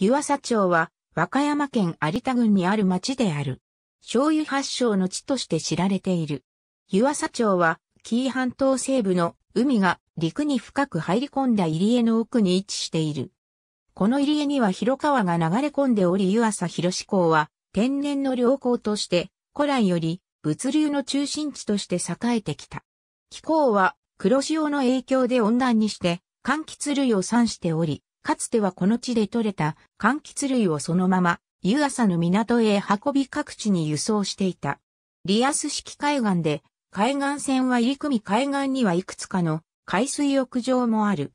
湯浅町は和歌山県有田郡にある町である。醤油発祥の地として知られている。湯浅町は紀伊半島西部の海が陸に深く入り込んだ入り江の奥に位置している。この入り江には広川が流れ込んでおり湯浅広志港は天然の良港として古来より物流の中心地として栄えてきた。気候は黒潮の影響で温暖にして、柑橘類を産しており、かつてはこの地で採れた柑橘類をそのまま、湯浅の港へ運び各地に輸送していた。リアス式海岸で、海岸線は入り組み海岸にはいくつかの海水浴場もある。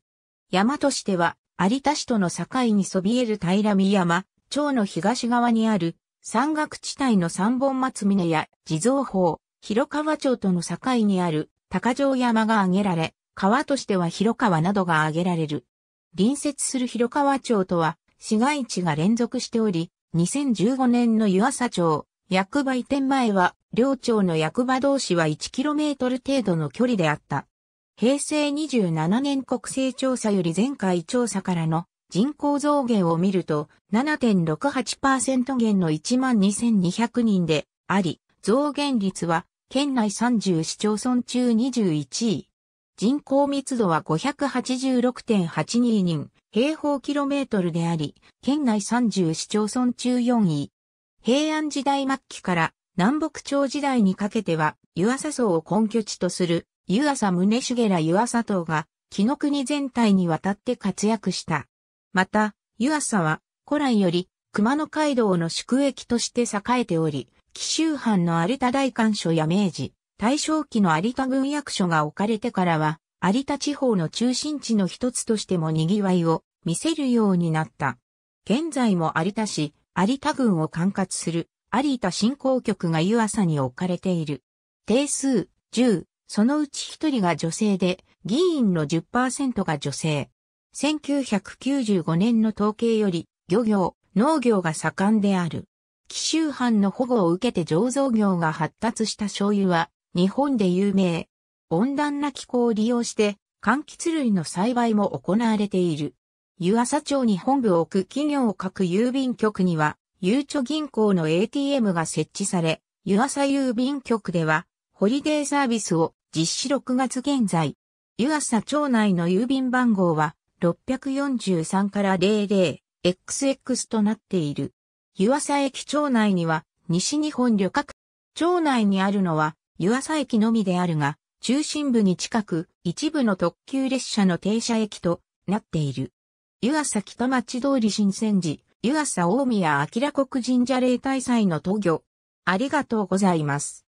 山としては、有田市との境にそびえる平見山、町の東側にある山岳地帯の三本松峰や地蔵峰、広川町との境にある高城山が挙げられ、川としては広川などが挙げられる。隣接する広川町とは、市街地が連続しており、2015年の湯浅町、役場移転前は、両町の役場同士は 1km 程度の距離であった。平成27年国勢調査より前回調査からの人口増減を見ると7.68%減の12,200人であり、増減率は県内30市町村中21位。人口密度は586.82人、平方キロメートルであり、県内30市町村中4位。平安時代末期から南北朝時代にかけては、湯浅層を根拠地とする、湯浅宗茂ら湯浅党が、紀の国全体にわたって活躍した。また、湯浅は、古来より、熊野街道の宿駅として栄えており、紀州藩の有田大官所や明治、大正期の有田郡役所が置かれてからは、有田地方の中心地の一つとしても賑わいを見せるようになった。現在も有田市、有田郡を管轄する有田振興局が湯浅に置かれている。定数10、そのうち1人が女性で、議員の10%が女性。1995年の統計より、漁業、農業が盛んである。紀州藩の保護を受けて醸造業が発達した醤油は、日本で有名。温暖な気候を利用して、柑橘類の栽培も行われている。湯浅町に本部を置く企業を各郵便局には、ゆうちょ銀行の ATM が設置され、湯浅郵便局では、ホリデーサービスを実施6月現在。湯浅町内の郵便番号は、643から00、XX となっている。湯浅駅町内には、西日本旅客。町内にあるのは、湯浅駅のみであるが、中心部に近く、一部の特急列車の停車駅となっている。湯浅北町通り新鮮寺、湯浅大宮明国神社例大祭の登御。ありがとうございます。